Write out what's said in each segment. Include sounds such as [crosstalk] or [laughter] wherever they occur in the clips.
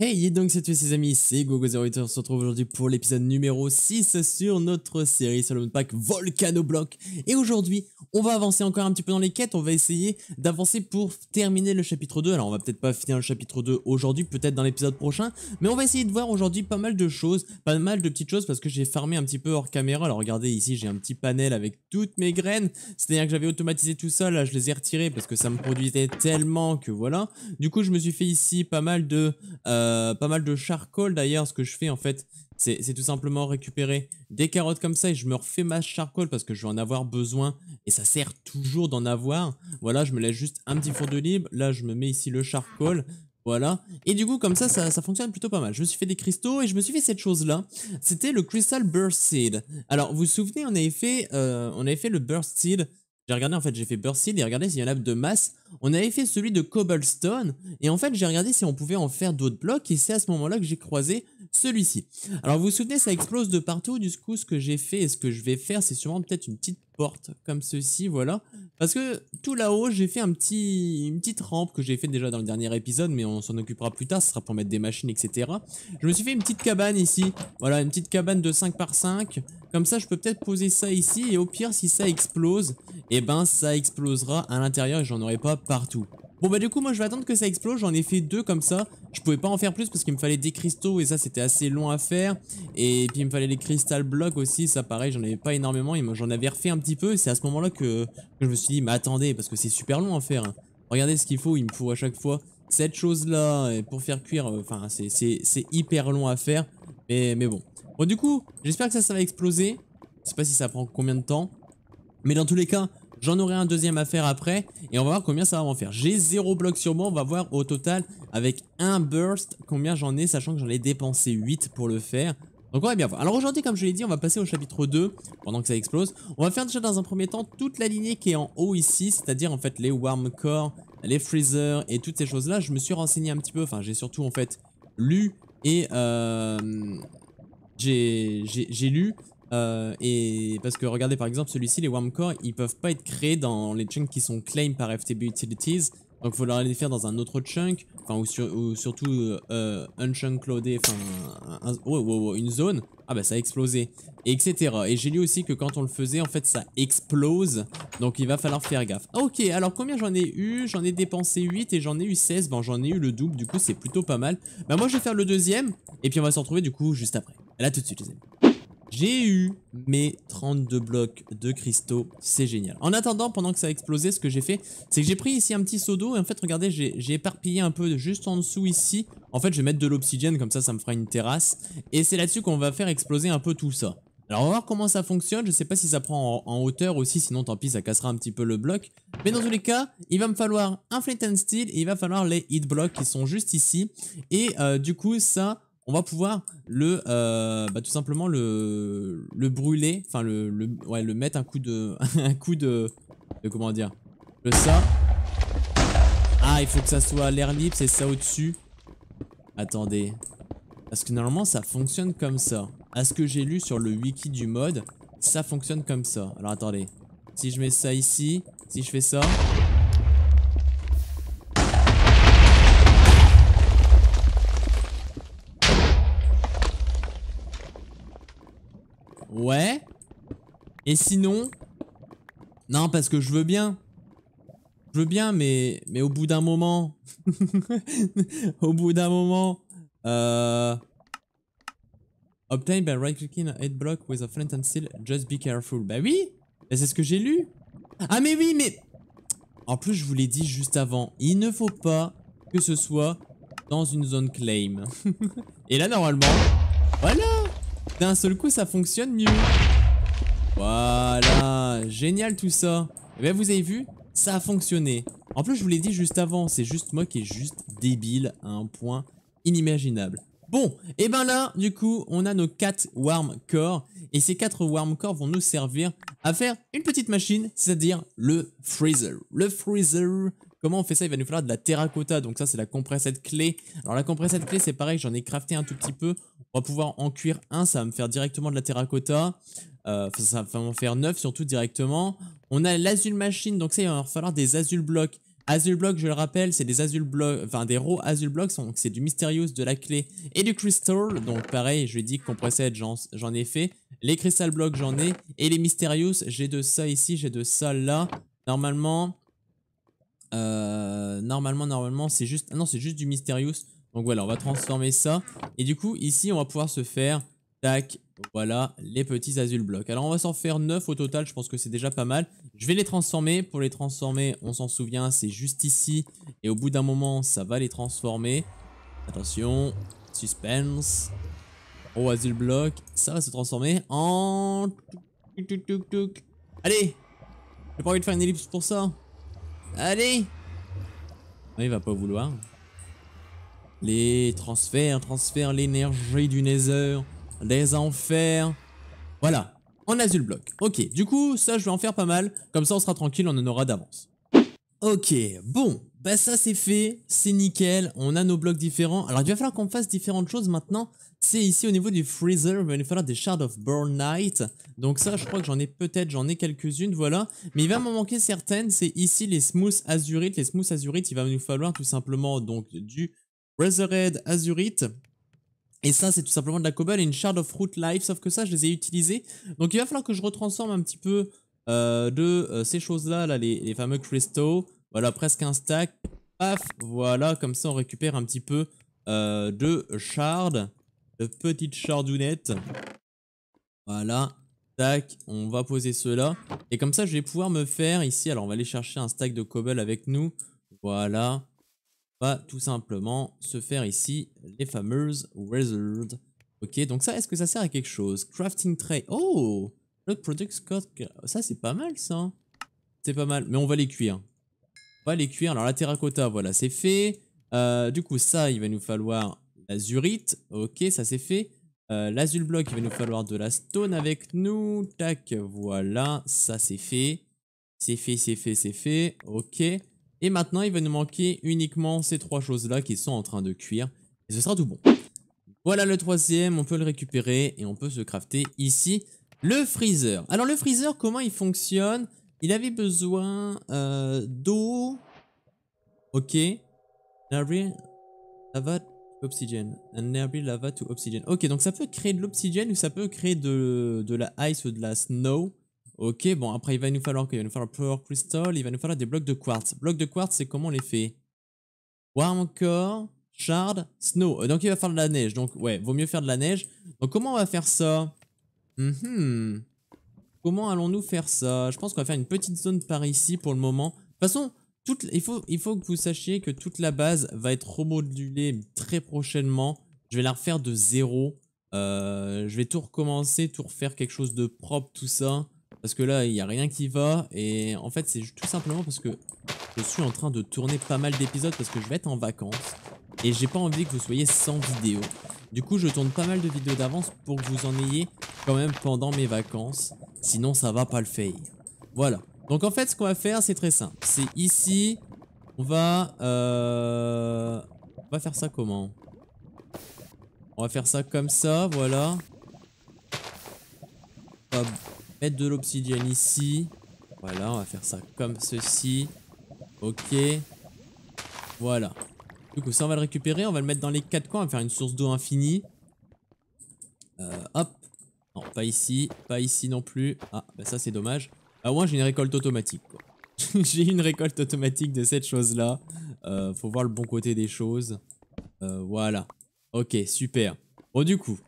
Hey donc c'est les amis, c'est Gogo08, on se retrouve aujourd'hui pour l'épisode numéro 6 sur notre série Solomon Pack Volcano Block. Et aujourd'hui, on va avancer encore un petit peu dans les quêtes, on va essayer d'avancer pour terminer le chapitre 2. Alors on va peut-être pas finir le chapitre 2 aujourd'hui, peut-être dans l'épisode prochain, mais on va essayer de voir aujourd'hui pas mal de choses, pas mal de petites choses parce que j'ai farmé un petit peu hors caméra. Alors regardez ici, j'ai un petit panel avec toutes mes graines, c'est-à-dire que j'avais automatisé tout ça, là je les ai retirées parce que ça me produisait tellement que voilà. Du coup je me suis fait ici pas mal de... Euh, euh, pas mal de charcoal d'ailleurs. Ce que je fais en fait, c'est tout simplement récupérer des carottes comme ça et je me refais ma charcoal parce que je vais en avoir besoin et ça sert toujours d'en avoir. Voilà, je me laisse juste un petit four de libre. Là, je me mets ici le charcoal. Voilà. Et du coup, comme ça, ça, fonctionne plutôt pas mal. Je me suis fait des cristaux et je me suis fait cette chose-là. C'était le Crystal Burst Seed. Alors, vous vous souvenez, on avait fait, euh, on avait fait le Burst Seed j'ai regardé, en fait, j'ai fait Seed et regardé s'il y en a de masse. On avait fait celui de Cobblestone. Et en fait, j'ai regardé si on pouvait en faire d'autres blocs. Et c'est à ce moment-là que j'ai croisé celui-ci. Alors, vous vous souvenez, ça explose de partout. Du coup, ce que j'ai fait et ce que je vais faire, c'est sûrement peut-être une petite comme ceci, voilà. Parce que tout là-haut, j'ai fait un petit, une petite rampe que j'ai fait déjà dans le dernier épisode, mais on s'en occupera plus tard, ce sera pour mettre des machines, etc. Je me suis fait une petite cabane ici, voilà, une petite cabane de 5 par 5. Comme ça, je peux peut-être poser ça ici, et au pire, si ça explose, et eh ben, ça explosera à l'intérieur et j'en aurai pas partout. Bon bah du coup moi je vais attendre que ça explose, j'en ai fait deux comme ça. Je pouvais pas en faire plus parce qu'il me fallait des cristaux et ça c'était assez long à faire. Et puis il me fallait les cristal blocs aussi, ça pareil j'en avais pas énormément. J'en avais refait un petit peu et c'est à ce moment là que, je me suis dit mais attendez parce que c'est super long à faire. Hein. Regardez ce qu'il faut, il me faut à chaque fois cette chose là pour faire cuire, euh, enfin c'est hyper long à faire. Mais, mais bon. Bon du coup j'espère que ça ça va exploser. Je sais pas si ça prend combien de temps. Mais dans tous les cas J'en aurai un deuxième à faire après. Et on va voir combien ça va m'en faire. J'ai 0 bloc sur moi. On va voir au total avec un burst combien j'en ai. Sachant que j'en ai dépensé 8 pour le faire. Donc on va bien voir. Alors aujourd'hui comme je l'ai dit on va passer au chapitre 2 pendant que ça explose. On va faire déjà dans un premier temps toute la lignée qui est en haut ici. C'est-à-dire en fait les warm core, les freezer et toutes ces choses là. Je me suis renseigné un petit peu. Enfin j'ai surtout en fait lu et euh, j'ai lu euh, et parce que regardez par exemple celui-ci, les Wormcore, ils peuvent pas être créés dans les chunks qui sont claim par FTB Utilities. Donc il leur aller les faire dans un autre chunk, enfin ou, surtout euh, un chunk loadé, enfin une zone. Ah bah ça a explosé, etc. Et j'ai lu aussi que quand on le faisait, en fait ça explose, donc il va falloir faire gaffe. Ok, alors combien j'en ai eu J'en ai dépensé 8 et j'en ai eu 16, bon j'en ai eu le double, du coup c'est plutôt pas mal. Bah moi je vais faire le deuxième, et puis on va se retrouver du coup juste après. là tout de suite les amis. J'ai eu mes 32 blocs de cristaux, c'est génial. En attendant, pendant que ça a explosé, ce que j'ai fait, c'est que j'ai pris ici un petit seau d'eau. Et en fait, regardez, j'ai éparpillé un peu juste en dessous ici. En fait, je vais mettre de l'obsidienne, comme ça, ça me fera une terrasse. Et c'est là-dessus qu'on va faire exploser un peu tout ça. Alors on va voir comment ça fonctionne, je sais pas si ça prend en, hauteur aussi, sinon tant pis ça cassera un petit peu le bloc. Mais dans tous les cas, il va me falloir un flint and steel, et il va falloir les hit blocks qui sont juste ici. Et euh, du coup ça, on va pouvoir le euh, bah, tout simplement le, le brûler, enfin le, le, le mettre un coup de [laughs] un coup de, comment dire le ça. Ah, il faut que ça soit à l'air libre, c'est ça au-dessus. Attendez. Parce que normalement ça fonctionne comme ça. À ce que j'ai lu sur le wiki du mode, ça fonctionne comme ça. Alors attendez. Si je mets ça ici, si je fais ça, Et sinon... Non, parce que je veux bien. Je veux bien, mais, mais au bout d'un moment... [laughs] au bout d'un moment... Euh... Obtain by right-clicking a block with a flint and steel, just be careful. Bah oui bah C'est ce que j'ai lu Ah mais oui, mais... En plus, je vous l'ai dit juste avant, il ne faut pas que ce soit dans une zone claim. [laughs] Et là, normalement, voilà D'un seul coup, ça fonctionne mieux. Voilà, génial tout ça. Et eh bien vous avez vu, ça a fonctionné. En plus, je vous l'ai dit juste avant, c'est juste moi qui est juste débile à un point inimaginable. Bon, et eh ben là, du coup, on a nos 4 warm Cores. Et ces 4 warm Cores vont nous servir à faire une petite machine, c'est-à-dire le freezer. Le freezer, Comment on fait ça Il va nous falloir de la terracotta, donc ça c'est la compressette clé. Alors la compressette clé c'est pareil, j'en ai crafté un tout petit peu. On va pouvoir en cuire un, ça va me faire directement de la terracotta. Euh, ça va en faire 9 surtout directement. On a l'Azul Machine, donc ça, il va falloir des Azul blocs. Azul blocs, je le rappelle, c'est des Azul blocs. enfin des Raw Azul Blocks, donc c'est du Mysterious, de la clé et du Crystal. Donc pareil, je lui dis qu'on précède, j'en ai fait. Les Crystal blocs, j'en ai. Et les Mysterious, j'ai de ça ici, j'ai de ça là. Normalement, euh, normalement, normalement, c'est juste, non, c'est juste du Mysterious. Donc voilà, on va transformer ça. Et du coup, ici, on va pouvoir se faire, tac, voilà les petits Azul blocs Alors on va s'en faire 9 au total, je pense que c'est déjà pas mal. Je vais les transformer. Pour les transformer, on s'en souvient, c'est juste ici. Et au bout d'un moment, ça va les transformer. Attention, suspense. Oh Azul bloc, ça va se transformer en... Allez J'ai pas envie de faire une ellipse pour ça. Allez ah, il va pas vouloir. Les transferts, transfert l'énergie du Nether les enfers. Voilà, on en azul bloc. Ok, du coup, ça je vais en faire pas mal, comme ça on sera tranquille, on en aura d'avance. Ok, bon, bah ça c'est fait, c'est nickel, on a nos blocs différents. Alors il va falloir qu'on fasse différentes choses maintenant. C'est ici au niveau du Freezer, il va nous falloir des Shards of Burn Night. Donc ça je crois que j'en ai peut-être, j'en ai quelques-unes, voilà. Mais il va me manquer certaines, c'est ici les Smooth Azurite. Les Smooth Azurite, il va nous falloir tout simplement donc du Azurite, et ça, c'est tout simplement de la cobble et une shard of root life, sauf que ça, je les ai utilisés. Donc il va falloir que je retransforme un petit peu euh, de euh, ces choses-là, là, les, fameux cristaux. Voilà, presque un stack. Paf, voilà, comme ça on récupère un petit peu euh, de shard, de petites shardounettes. Voilà, tac, on va poser cela. Et comme ça, je vais pouvoir me faire ici, alors on va aller chercher un stack de cobble avec nous. Voilà, va tout simplement se faire ici les fameuses wizards. Ok, donc ça, est-ce que ça sert à quelque chose Crafting tray. Oh Le product Ça, c'est pas mal, ça. C'est pas mal. Mais on va les cuire. On va les cuire. Alors, la terracotta, voilà, c'est fait. Euh, du coup, ça, il va nous falloir l'azurite. Ok, ça, c'est fait. Euh, L'azul bloc, il va nous falloir de la stone avec nous. Tac, voilà, ça, c'est fait. C'est fait, c'est fait, c'est fait. Ok. Et maintenant, il va nous manquer uniquement ces trois choses-là qui sont en train de cuire. Et ce sera tout bon. Voilà le troisième, on peut le récupérer et on peut se crafter ici le freezer. Alors le freezer, comment il fonctionne Il avait besoin euh, d'eau. Ok. lava to oxygen. lava to oxygen. Ok, donc ça peut créer de l'oxygène ou ça peut créer de, de la ice ou de la snow. Ok, bon, après, il va nous falloir qu'il va nous falloir Power Crystal, il va nous falloir des blocs de quartz. Blocs de quartz, c'est comment on les fait Warm Core, Shard, Snow. Euh, donc, il va faire de la neige. Donc, ouais, vaut mieux faire de la neige. Donc, comment on va faire ça mhm. Comment allons-nous faire ça Je pense qu'on va faire une petite zone par ici pour le moment. De toute façon, il, faut, il faut que vous sachiez que toute la base va être remodulée très prochainement. Je vais la refaire de zéro. Euh, je vais tout recommencer, tout refaire quelque chose de propre, tout ça. Parce que là, il n'y a rien qui va. Et en fait, c'est tout simplement parce que je suis en train de tourner pas mal d'épisodes parce que je vais être en vacances. Et j'ai pas envie que vous soyez sans vidéo. Du coup, je tourne pas mal de vidéos d'avance pour que vous en ayez quand même pendant mes vacances. Sinon, ça va pas le faire. Voilà. Donc en fait, ce qu'on va faire, c'est très simple. C'est ici, on va... Euh, on va faire ça comment On va faire ça comme ça, voilà. Hop mettre de l'obsidienne ici. Voilà, on va faire ça comme ceci. Ok. Voilà. Du coup, ça, on va le récupérer. On va le mettre dans les quatre coins. On va faire une source d'eau infinie. Euh, hop. Non, pas ici. Pas ici non plus. Ah, bah ça, c'est dommage. Ah, moins, j'ai une récolte automatique. [laughs] j'ai une récolte automatique de cette chose-là. Euh, faut voir le bon côté des choses. Euh, voilà. Ok, super. Bon, du coup,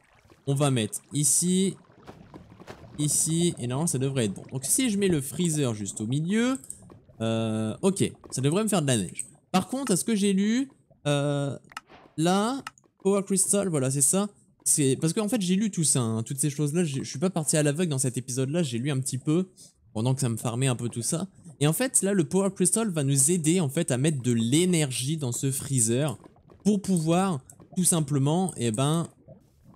on va mettre ici ici. Et normalement, ça devrait être bon. Donc, si je mets le freezer juste au milieu, euh, ok, ça devrait me faire de la neige. Par contre, à ce que j'ai lu, euh, là, Power Crystal, voilà, c'est ça. C'est Parce qu'en fait, j'ai lu tout ça, hein, toutes ces choses-là. Je suis pas parti à l'aveugle dans cet épisode-là, j'ai lu un petit peu pendant que ça me farmait un peu tout ça. Et en fait, là, le Power Crystal va nous aider en fait à mettre de l'énergie dans ce freezer pour pouvoir tout simplement, eh ben,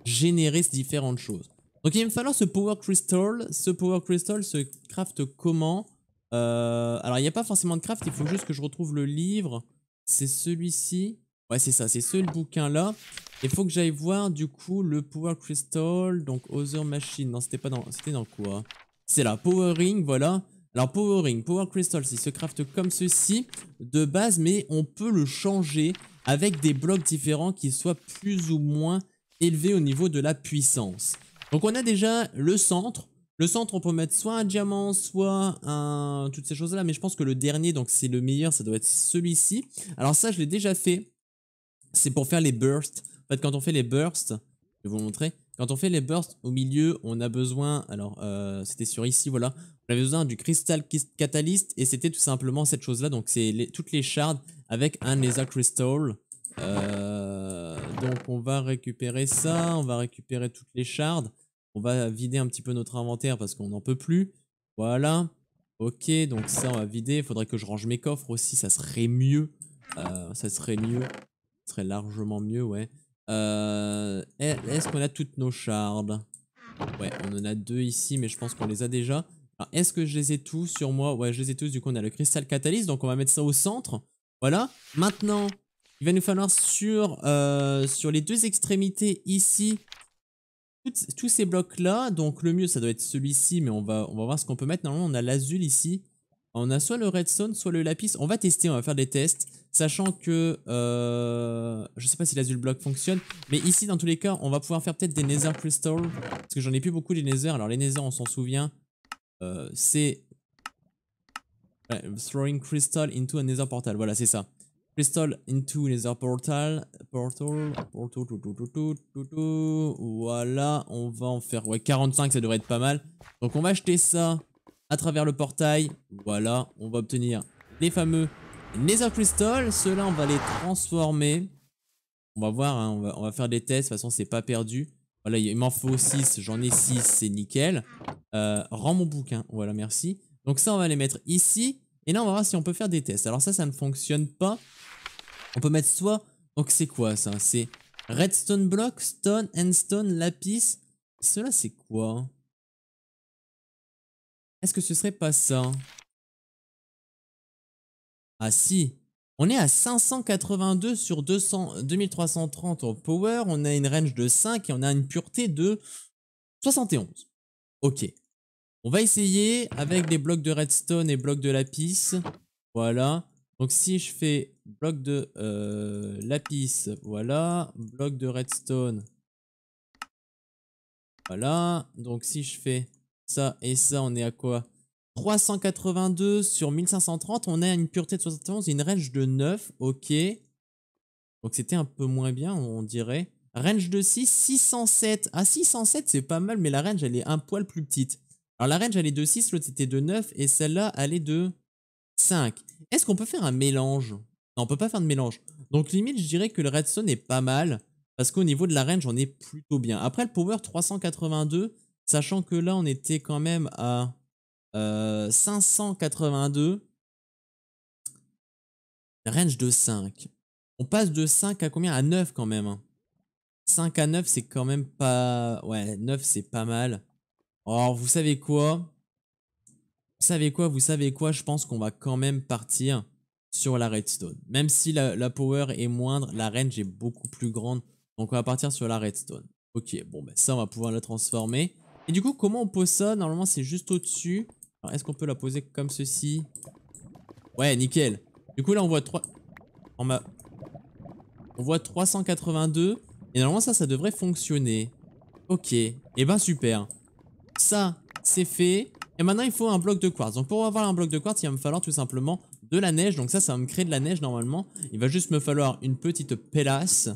générer ces différentes choses. Donc il va me falloir ce Power Crystal. Ce Power Crystal se craft comment euh, Alors il n'y a pas forcément de craft, il faut juste que je retrouve le livre. C'est celui-ci. Ouais c'est ça, c'est ce bouquin-là. Il faut que j'aille voir du coup le Power Crystal, donc Other Machine. Non, c'était pas dans... C'était dans quoi C'est là, Power Ring, voilà. Alors Power Ring, Power Crystal, il se craft comme ceci de base, mais on peut le changer avec des blocs différents qui soient plus ou moins élevés au niveau de la puissance. Donc on a déjà le centre. Le centre, on peut mettre soit un diamant, soit un... toutes ces choses-là. Mais je pense que le dernier, donc c'est le meilleur, ça doit être celui-ci. Alors ça, je l'ai déjà fait. C'est pour faire les bursts. En fait, quand on fait les bursts, je vais vous montrer. Quand on fait les bursts au milieu, on a besoin... Alors, euh, c'était sur ici, voilà. On avait besoin du cristal catalyst et c'était tout simplement cette chose-là. Donc, c'est toutes les shards avec un laser crystal. Euh, donc, on va récupérer ça. On va récupérer toutes les shards. On va vider un petit peu notre inventaire parce qu'on n'en peut plus. Voilà. Ok, donc ça, on va vider. Il faudrait que je range mes coffres aussi. Ça serait mieux. Euh, ça serait mieux. Ça serait largement mieux, ouais. Euh, est-ce qu'on a toutes nos shards Ouais, on en a deux ici, mais je pense qu'on les a déjà. Alors, est-ce que je les ai tous sur moi Ouais, je les ai tous. Du coup, on a le cristal catalyse. Donc, on va mettre ça au centre. Voilà. Maintenant, il va nous falloir sur, euh, sur les deux extrémités ici tous ces blocs là, donc le mieux ça doit être celui-ci, mais on va, on va voir ce qu'on peut mettre. Normalement on a l'azul ici, on a soit le redstone, soit le lapis. On va tester, on va faire des tests, sachant que euh, je sais pas si l'azul bloc fonctionne, mais ici dans tous les cas on va pouvoir faire peut-être des nether crystal parce que j'en ai plus beaucoup les nether. Alors les nether on s'en souvient, euh, c'est throwing crystal into a nether portal, voilà c'est ça. Crystal into nether portal. Portal. Portal. Tout, tout, tout, voilà, on va en faire ouais, 45, ça devrait être pas mal. Donc on va acheter ça à travers le portail. Voilà, on va obtenir les fameux Nether Crystal. Ceux-là, on va les transformer. On va voir, hein, on, va, on, va, faire des tests. De toute façon, c'est pas perdu. Voilà, il m'en faut 6, j'en ai 6, c'est nickel. Euh, rends mon bouquin, voilà, merci. Donc ça, on va les mettre ici. Et là, on va voir si on peut faire des tests. Alors ça, ça ne fonctionne pas. On peut mettre soit... Donc c'est quoi ça C'est redstone block, stone, endstone, lapis. Cela, c'est quoi Est-ce que ce serait pas ça Ah si on est à 582 sur 2330 en power, on a une range de 5 et on a une pureté de 71. Ok. On va essayer avec des blocs de redstone et blocs de lapis. Voilà. Donc si je fais bloc de euh, lapis, voilà. Bloc de redstone. Voilà. Donc si je fais ça et ça, on est à quoi 382 sur 1530. On a une pureté de 71 une range de 9. Ok. Donc c'était un peu moins bien, on dirait. Range de 6, 607. Ah, 607, c'est pas mal, mais la range, elle est un poil plus petite. Alors la range elle est de 6, l'autre c'était de 9 et celle-là elle est de 5. Est-ce qu'on peut faire un mélange Non, on peut pas faire de mélange. Donc limite je dirais que le redstone est pas mal parce qu'au niveau de la range on est plutôt bien. Après le power 382, sachant que là on était quand même à 582. Euh, range de 5. On passe de 5 à combien À 9 quand même. 5 hein. à 9 c'est quand même pas... Ouais 9 c'est pas mal. Alors, vous savez quoi Vous savez quoi Vous savez quoi Je pense qu'on va quand même partir sur la redstone. Même si la, power est moindre, la range est beaucoup plus grande. Donc on va partir sur la redstone. Ok, bon ben ça on va pouvoir la transformer. Et du coup comment on pose ça Normalement c'est juste au-dessus. Alors est-ce qu'on peut la poser comme ceci Ouais, nickel. Du coup là on voit 3... On, voit 382. Et normalement ça, ça devrait fonctionner. Ok, et eh ben super. Ça, c'est fait. Et maintenant, il faut un bloc de quartz. Donc, pour avoir un bloc de quartz, il va me falloir tout simplement de la neige. Donc ça, ça va me créer de la neige normalement. Il va juste me falloir une petite pélasse.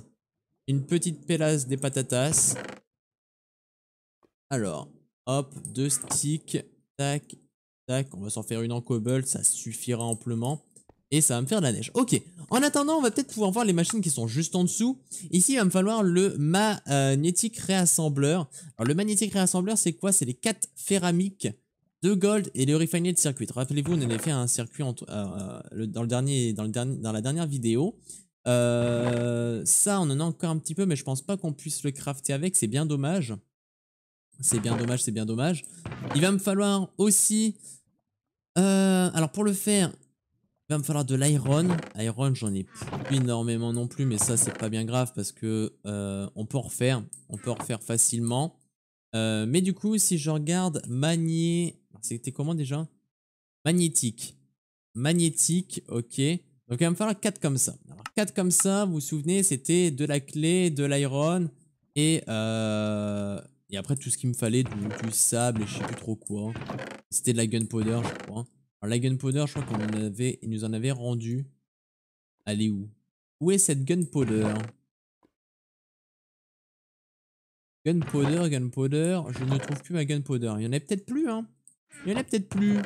Une petite pélasse des patatas. Alors, hop, deux sticks. Tac, tac. On va s'en faire une en cobble, ça suffira amplement et ça va me faire de la neige. Ok, en attendant, on va peut-être pouvoir voir les machines qui sont juste en dessous. Ici, il va me falloir le magnétique réassembleur. Alors, le magnétique réassembleur, c'est quoi C'est les 4 céramiques, de gold et le de circuit. Rappelez-vous, on avait fait un circuit euh, euh, dans, le dernier, dans, la dernière vidéo. Euh, ça, on en a encore un petit peu, mais je pense pas qu'on puisse le crafter avec. C'est bien dommage. C'est bien dommage, c'est bien dommage. Il va me falloir aussi... alors, pour le faire, il va me falloir de l'iron. Iron, j'en ai plus énormément non plus, mais ça, c'est pas bien grave parce que euh, on peut en refaire. On peut en refaire facilement. Euh, mais du coup, si je regarde magné... C'était comment déjà Magnétique. Magnétique, ok. Donc, il va me falloir 4 comme ça. 4 comme ça, vous vous souvenez, c'était de la clé, de l'iron et... Euh, et après, tout ce qu'il me fallait, du, du, sable et je sais plus trop quoi. C'était de la gunpowder, je crois. Alors, la gunpowder, je crois qu'on nous en avait rendu. Elle est où Où est cette gunpowder Gunpowder, gunpowder. Je ne trouve plus ma gunpowder. Il y en a peut-être plus, hein Il y en a peut-être plus.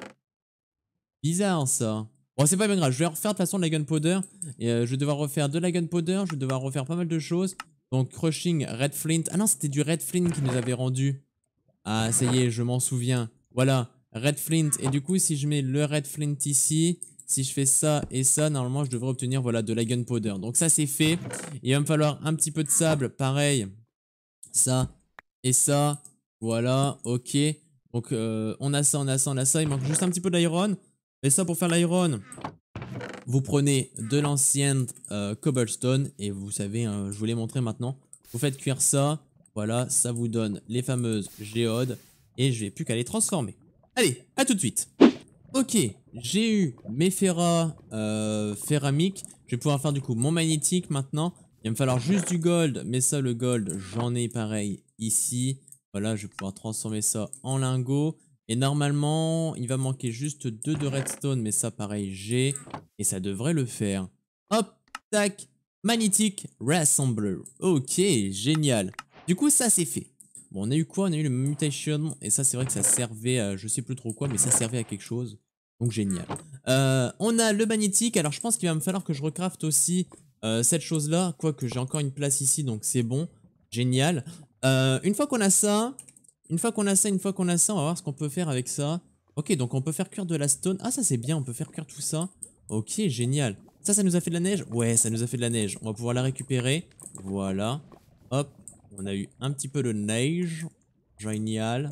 Bizarre, ça. Bon, c'est pas bien grave. Je vais refaire de toute façon la gunpowder. Euh, je vais devoir refaire de la gunpowder. Je vais devoir refaire pas mal de choses. Donc, crushing, red flint. Ah non, c'était du red flint qui nous avait rendu. Ah, ça y est, je m'en souviens. Voilà. Red Flint. Et du coup, si je mets le Red Flint ici, si je fais ça et ça, normalement, je devrais obtenir voilà, de la gunpowder. Donc ça, c'est fait. Il va me falloir un petit peu de sable, pareil. Ça et ça. Voilà, ok. Donc euh, on a ça, on a ça, on a ça. Il manque juste un petit peu d'iron. Et ça, pour faire l'iron, vous prenez de l'ancienne euh, cobblestone. Et vous savez, hein, je vous l'ai montré maintenant. Vous faites cuire ça. Voilà, ça vous donne les fameuses géodes. Et je n'ai plus qu'à les transformer. Allez, à tout de suite. Ok, j'ai eu mes ferra euh, Je vais pouvoir faire du coup mon magnétique maintenant. Il va me falloir juste du gold, mais ça le gold, j'en ai pareil ici. Voilà, je vais pouvoir transformer ça en lingot. Et normalement, il va manquer juste deux de redstone, mais ça pareil, j'ai. Et ça devrait le faire. Hop, tac, magnétique, réassembler Ok, génial. Du coup, ça c'est fait. Bon, on a eu quoi On a eu le mutation, et ça c'est vrai que ça servait, à, je sais plus trop quoi, mais ça servait à quelque chose. Donc génial. Euh, on a le magnétique, alors je pense qu'il va me falloir que je recrafte aussi euh, cette chose-là, quoique j'ai encore une place ici, donc c'est bon. Génial. Euh, une fois qu'on a ça, une fois qu'on a ça, une fois qu'on a ça, on va voir ce qu'on peut faire avec ça. Ok, donc on peut faire cuire de la stone. Ah, ça c'est bien, on peut faire cuire tout ça. Ok, génial. Ça, ça nous a fait de la neige Ouais, ça nous a fait de la neige. On va pouvoir la récupérer. Voilà. Hop. On a eu un petit peu de neige. Génial.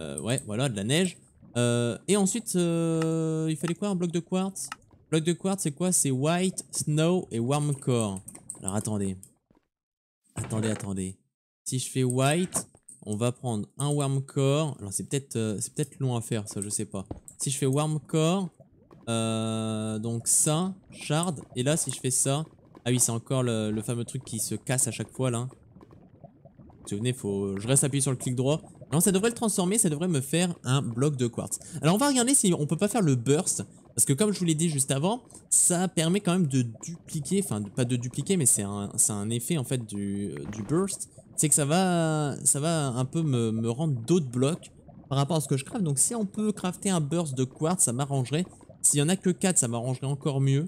Euh, ouais, voilà, de la neige. Euh, et ensuite, euh, il fallait quoi Un bloc de quartz Bloc de quartz, c'est quoi C'est white, snow et warm core. Alors attendez. Attendez, attendez. Si je fais white, on va prendre un warm core. Alors c'est peut-être peut long à faire, ça, je sais pas. Si je fais warm core, donc ça, shard. Et là, si je fais ça, ah oui, c'est encore le, fameux truc qui se casse à chaque fois là. Souvenez, faut... Euh, je reste appuyé sur le clic droit. Non, ça devrait le transformer, ça devrait me faire un bloc de quartz. Alors on va regarder si on peut pas faire le burst. Parce que comme je vous l'ai dit juste avant, ça permet quand même de dupliquer, enfin pas de dupliquer, mais c'est un, effet en fait euh, du, burst. C'est que ça va, ça va un peu me, rendre d'autres blocs par rapport à ce que je crafte. Donc si on peut crafter un burst de quartz, ça m'arrangerait. S'il y en a que 4, ça m'arrangerait encore mieux.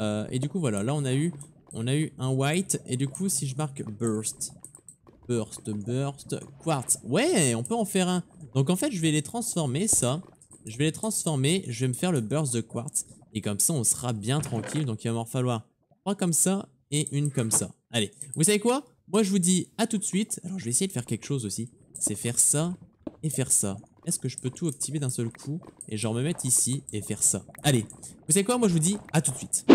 Euh, et du coup voilà, là on a eu on a eu un white et du coup si je marque burst, Burst, burst, quartz. Ouais, on peut en faire un. Donc en fait, je vais les transformer, ça. Je vais les transformer, je vais me faire le burst de quartz. Et comme ça, on sera bien tranquille. Donc il va m'en falloir trois comme ça et une comme ça. Allez, vous savez quoi Moi, je vous dis à tout de suite. Alors, je vais essayer de faire quelque chose aussi. C'est faire ça et faire ça. Est-ce que je peux tout activer d'un seul coup Et genre me mettre ici et faire ça. Allez, vous savez quoi Moi, je vous dis à tout de suite.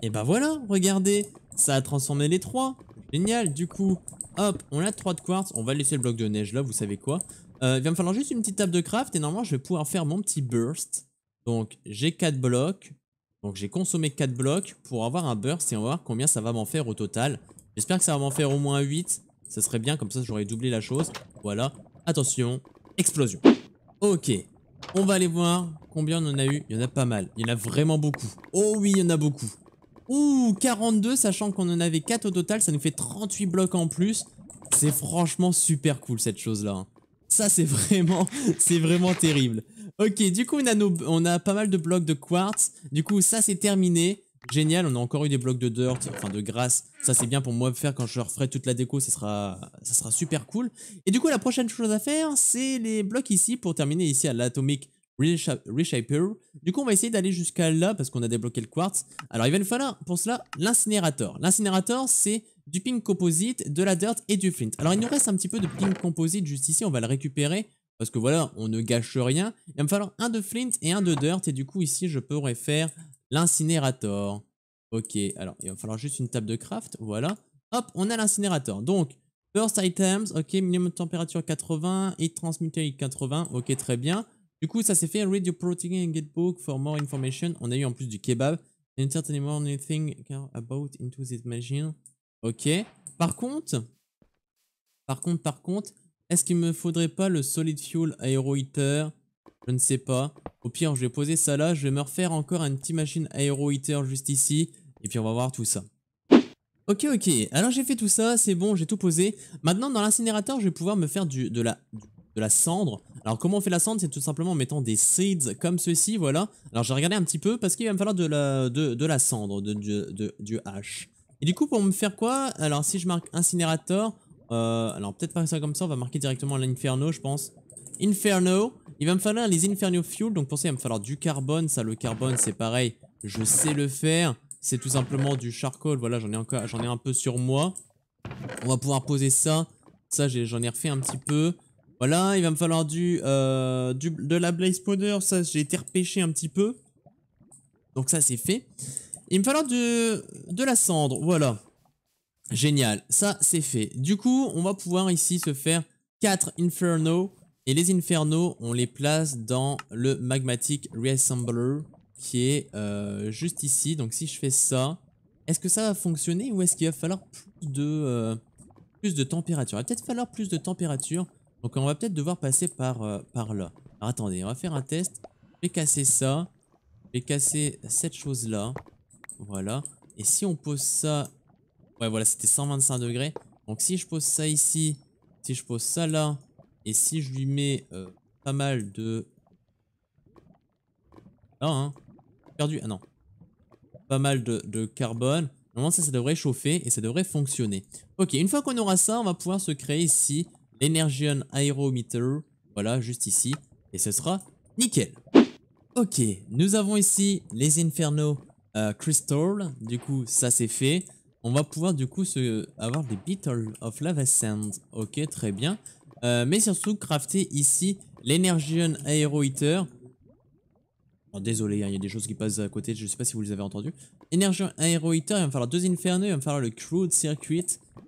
Et bah ben voilà, regardez, ça a transformé les trois. Génial, du coup, hop, on a 3 de quartz. On va laisser le bloc de neige là, vous savez quoi. Euh, il va me falloir juste une petite table de craft et normalement, je vais pouvoir faire mon petit burst. Donc, j'ai 4 blocs. Donc, j'ai consommé 4 blocs pour avoir un burst et on va voir combien ça va m'en faire au total. J'espère que ça va m'en faire au moins 8. Ça serait bien, comme ça, j'aurais doublé la chose. Voilà, attention, explosion. Ok, on va aller voir combien on en a eu. Il y en a pas mal. Il y en a vraiment beaucoup. Oh oui, il y en a beaucoup. Ouh, 42, sachant qu'on en avait 4 au total, ça nous fait 38 blocs en plus. C'est franchement super cool cette chose-là. Ça, c'est vraiment, [laughs] c'est vraiment terrible. Ok, du coup, on a, on pas mal de blocs de quartz. Du coup, ça, c'est terminé. Génial, on a encore eu des blocs de dirt, enfin de grâce Ça, c'est bien pour moi de faire quand je referai toute la déco, ça sera, ça sera super cool. Et du coup, la prochaine chose à faire, c'est les blocs ici pour terminer ici à l'atomique Reshaper. Du coup, on va essayer d'aller jusqu'à là parce qu'on a débloqué le quartz. Alors, il va nous falloir pour cela l'incinérateur. L'incinérateur, c'est du pink composite, de la dirt et du flint. Alors, il nous reste un petit peu de pink composite juste ici. On va le récupérer parce que voilà, on ne gâche rien. Il va me falloir un de flint et un de dirt. Et du coup, ici, je pourrais faire l'incinérateur. Ok, alors, il va falloir juste une table de craft. Voilà. Hop, on a l'incinérateur. Donc, first items. Ok, minimum température 80 et transmuter 80. Ok, très bien. Du coup, ça s'est fait. Read your protein and book for more information. On a eu en plus du kebab. Entertain more anything about into this machine. Ok. Par contre, par contre, par contre, est-ce qu'il me faudrait pas le solid fuel aéro heater Je ne sais pas. Au pire, je vais poser ça là. Je vais me refaire encore une petite machine aéro heater juste ici. Et puis on va voir tout ça. Ok, ok. Alors j'ai fait tout ça, c'est bon, j'ai tout posé. Maintenant, dans l'incinérateur, je vais pouvoir me faire du, de la, de la cendre. Alors comment on fait la cendre C'est tout simplement en mettant des seeds comme ceci, voilà. Alors j'ai regardé un petit peu parce qu'il va me falloir de la, de, la cendre, de, du hache. Et du coup pour me faire quoi Alors si je marque incinérateur, euh, alors peut-être pas ça comme ça, on va marquer directement l'inferno je pense. Inferno, il va me falloir les inferno fuel, donc pour ça il va me falloir du carbone, ça le carbone c'est pareil, je sais le faire. C'est tout simplement du charcoal, voilà j'en ai j'en ai un peu sur moi. On va pouvoir poser ça, ça j'en ai refait un petit peu. Voilà, il va me falloir euh, du, de la Blaze Powder. Ça, j'ai été repêché un petit peu. Donc ça, c'est fait. Il me falloir de, de la cendre. Voilà. Génial. Ça, c'est fait. Du coup, on va pouvoir ici se faire 4 Inferno. Et les Inferno, on les place dans le Magmatic Reassembler qui est euh, juste ici. Donc si je fais ça, est-ce que ça va fonctionner ou est-ce qu'il va falloir de, euh, plus de température Il va peut-être falloir plus de température. Donc on va peut-être devoir passer par, euh, par là. Alors attendez, on va faire un test. Je vais casser ça. Je vais casser cette chose là. Voilà. Et si on pose ça... Ouais voilà, c'était 125 degrés. Donc si je pose ça ici, si je pose ça là, et si je lui mets euh, pas mal de... Là ah, hein. Perdu. Ah non. Pas mal de, de carbone. Normalement ça, ça devrait chauffer et ça devrait fonctionner. Ok, une fois qu'on aura ça, on va pouvoir se créer ici l'Energion Aerometer, voilà, juste ici, et ce sera nickel. Ok, nous avons ici les Inferno euh, Crystal, du coup ça c'est fait. On va pouvoir du coup se, avoir des Beetle of Lava Sand, ok très bien. Euh, mais surtout crafter ici l'Energion Aero Oh, désolé, hein, il y a des choses qui passent à côté, je sais pas si vous les avez entendues. Énergie aéroïteur, il va me falloir deux inferno. il va me falloir le crude circuit.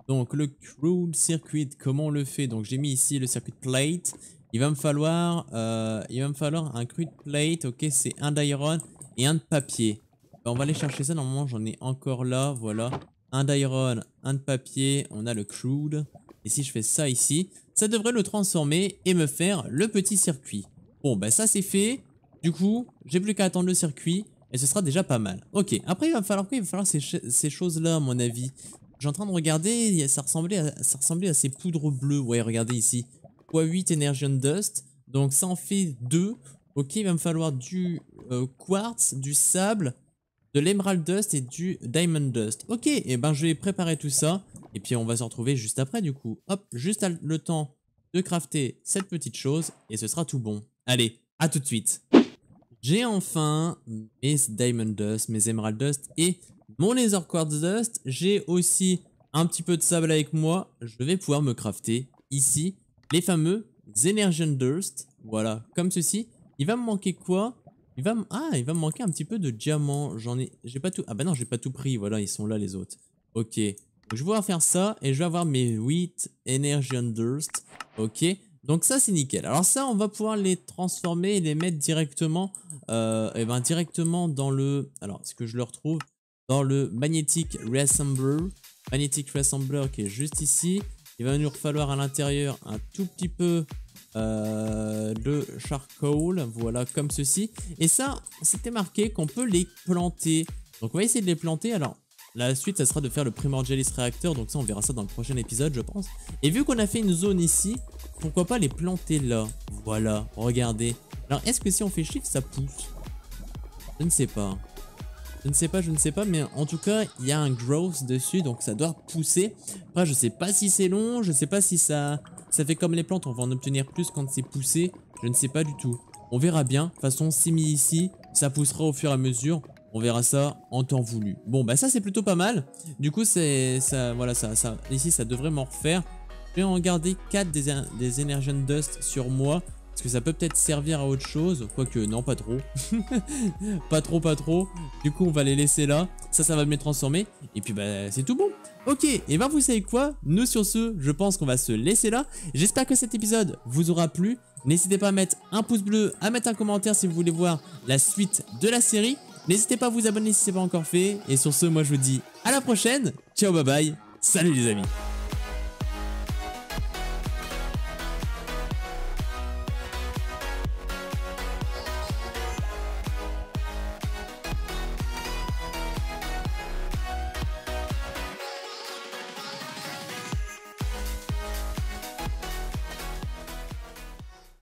Donc le crude circuit, comment on le fait Donc j'ai mis ici le circuit plate. Il va me falloir, euh, il va me falloir un crude plate, ok, c'est un d'iron et un de papier. Ben, on va aller chercher ça, normalement j'en ai encore là, voilà. Un d'iron, un de papier, on a le crude. Et si je fais ça ici, ça devrait le transformer et me faire le petit circuit. Bon, bah ben, ça c'est fait. Du coup, j'ai plus qu'à attendre le circuit et ce sera déjà pas mal. Ok, après il va falloir quoi Il va falloir ces, choses-là à mon avis. J'ai en train de regarder, ça ressemblait, à, ça ressemblait à ces poudres bleues. voyez regardez ici. quoi 8 Energy Dust. Donc ça en fait 2. Ok, il va me falloir du euh, quartz, du sable, de l'Emerald Dust et du Diamond Dust. Ok, et eh ben je vais préparer tout ça. Et puis on va se retrouver juste après du coup. Hop, juste le temps de crafter cette petite chose et ce sera tout bon. Allez, à tout de suite. J'ai enfin mes Diamond Dust, mes Emerald Dust et mon Nether Quartz Dust. J'ai aussi un petit peu de sable avec moi. Je vais pouvoir me crafter ici les fameux Energy Dust. Voilà, comme ceci. Il va me manquer quoi il va Ah, il va me manquer un petit peu de diamant. J'en ai... J'ai pas tout... Ah bah non, j'ai pas tout pris. Voilà, ils sont là les autres. Ok. je vais pouvoir faire ça et je vais avoir mes 8 Energy Dust. Ok. Donc ça c'est nickel. Alors ça on va pouvoir les transformer et les mettre directement, et euh, eh ben directement dans le, alors ce que je le retrouve dans le magnetic reassembler, magnetic reassembler qui est juste ici. Il va nous falloir à l'intérieur un tout petit peu euh, de charcoal, voilà comme ceci. Et ça c'était marqué qu'on peut les planter. Donc on va essayer de les planter. Alors la suite, ça sera de faire le Primordialis réacteur donc ça, on verra ça dans le prochain épisode, je pense. Et vu qu'on a fait une zone ici, pourquoi pas les planter là Voilà, regardez. Alors, est-ce que si on fait shift, ça pousse Je ne sais pas. Je ne sais pas, je ne sais pas, mais en tout cas, il y a un growth dessus, donc ça doit pousser. Après, je ne sais pas si c'est long, je ne sais pas si ça, ça fait comme les plantes, on va en obtenir plus quand c'est poussé. Je ne sais pas du tout. On verra bien. De toute façon, si mis ici, ça poussera au fur et à mesure. On verra ça en temps voulu. Bon, bah ça, c'est plutôt pas mal. Du coup, c'est ça, voilà, ça, ça, ici, ça devrait m'en refaire. Je vais en garder 4 des, des Dust sur moi. Parce que ça peut peut-être servir à autre chose. Quoique, non, pas trop. [laughs] pas trop, pas trop. Du coup, on va les laisser là. Ça, ça va me les transformer. Et puis, bah, c'est tout bon. Ok, et ben vous savez quoi Nous, sur ce, je pense qu'on va se laisser là. J'espère que cet épisode vous aura plu. N'hésitez pas à mettre un pouce bleu, à mettre un commentaire si vous voulez voir la suite de la série. N'hésitez pas à vous abonner si ce n'est pas encore fait. Et sur ce, moi je vous dis à la prochaine. Ciao, bye bye. Salut les amis.